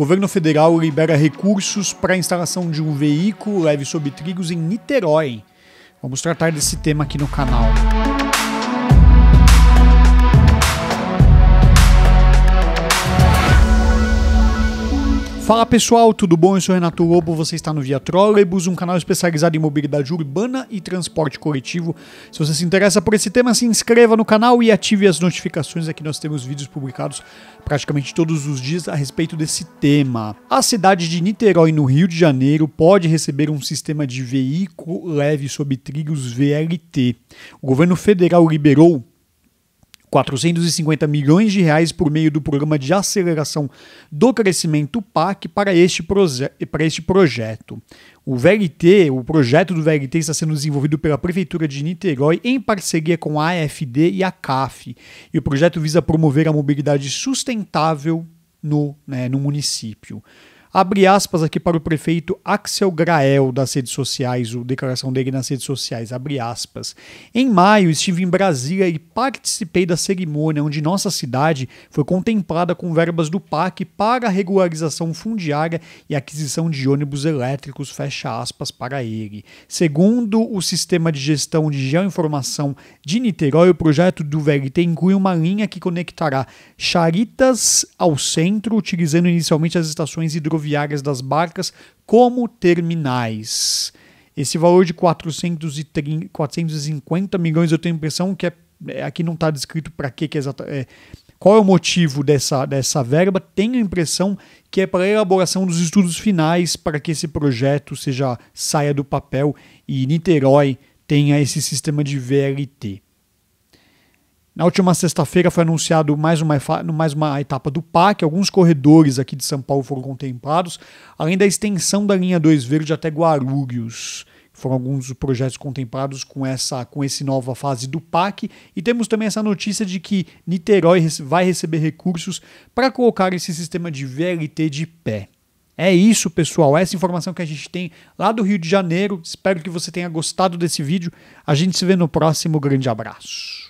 Governo federal libera recursos para a instalação de um veículo leve sobre trigos em Niterói. Vamos tratar desse tema aqui no canal. Fala pessoal, tudo bom? Eu sou Renato Lobo, você está no Via Trolleybus, um canal especializado em mobilidade urbana e transporte coletivo. Se você se interessa por esse tema, se inscreva no canal e ative as notificações. Aqui nós temos vídeos publicados praticamente todos os dias a respeito desse tema. A cidade de Niterói, no Rio de Janeiro, pode receber um sistema de veículo leve sob trilhos VLT. O governo federal liberou 450 milhões de reais por meio do programa de aceleração do crescimento PAC para este, para este projeto. O VLT, o projeto do VLT está sendo desenvolvido pela Prefeitura de Niterói em parceria com a AFD e a CAF. E o projeto visa promover a mobilidade sustentável no, né, no município. Abre aspas aqui para o prefeito Axel Grael das redes sociais, o declaração dele nas redes sociais, abre aspas. Em maio estive em Brasília e participei da cerimônia onde nossa cidade foi contemplada com verbas do PAC para regularização fundiária e aquisição de ônibus elétricos, fecha aspas para ele. Segundo o sistema de gestão de geoinformação de Niterói, o projeto do VLT inclui uma linha que conectará Charitas ao centro, utilizando inicialmente as estações hidroviárias rodoviárias das barcas como terminais. Esse valor de 430, 450 milhões, eu tenho a impressão que é, é aqui não está descrito para que, que é é, qual é o motivo dessa, dessa verba, tenho a impressão que é para a elaboração dos estudos finais para que esse projeto seja saia do papel e Niterói tenha esse sistema de VLT. Na última sexta-feira foi anunciado mais uma, mais uma etapa do PAC, alguns corredores aqui de São Paulo foram contemplados, além da extensão da linha 2 Verde até Guarulhos. Foram alguns dos projetos contemplados com essa com esse nova fase do PAC. E temos também essa notícia de que Niterói vai receber recursos para colocar esse sistema de VLT de pé. É isso, pessoal. Essa informação que a gente tem lá do Rio de Janeiro. Espero que você tenha gostado desse vídeo. A gente se vê no próximo. Grande abraço.